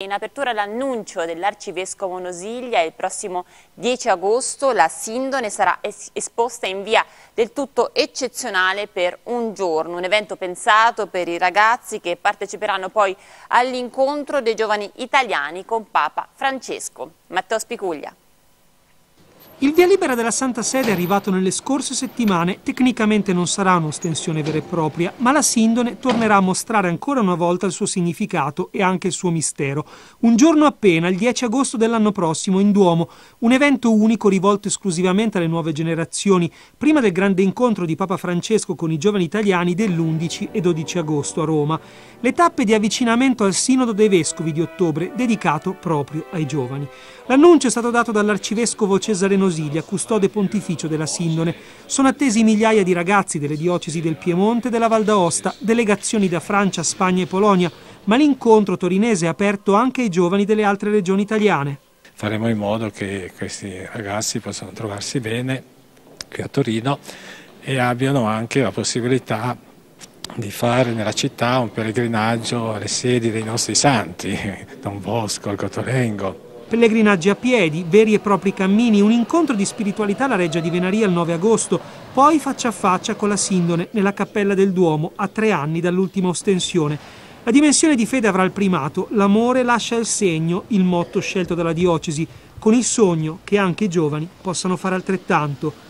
In apertura l'annuncio dell'arcivescovo Nosiglia, il prossimo 10 agosto la Sindone sarà es esposta in via del tutto eccezionale per un giorno, un evento pensato per i ragazzi che parteciperanno poi all'incontro dei giovani italiani con Papa Francesco. Matteo Spicuglia. Il via libera della Santa Sede è arrivato nelle scorse settimane tecnicamente non sarà un'ostensione vera e propria, ma la Sindone tornerà a mostrare ancora una volta il suo significato e anche il suo mistero. Un giorno appena, il 10 agosto dell'anno prossimo, in Duomo, un evento unico rivolto esclusivamente alle nuove generazioni, prima del grande incontro di Papa Francesco con i giovani italiani dell'11 e 12 agosto a Roma, le tappe di avvicinamento al Sinodo dei Vescovi di ottobre dedicato proprio ai giovani. L'annuncio è stato dato dall'arcivescovo Cesareno Rosilia, custode pontificio della Sindone. Sono attesi migliaia di ragazzi delle diocesi del Piemonte e della Val d'Aosta, delegazioni da Francia, Spagna e Polonia, ma l'incontro torinese è aperto anche ai giovani delle altre regioni italiane. Faremo in modo che questi ragazzi possano trovarsi bene qui a Torino e abbiano anche la possibilità di fare nella città un pellegrinaggio alle sedi dei nostri santi, Don Bosco, il Cotolengo pellegrinaggi a piedi, veri e propri cammini, un incontro di spiritualità alla Reggia di Venaria il 9 agosto, poi faccia a faccia con la Sindone nella Cappella del Duomo a tre anni dall'ultima ostensione. La dimensione di fede avrà il primato, l'amore lascia il segno, il motto scelto dalla diocesi, con il sogno che anche i giovani possano fare altrettanto.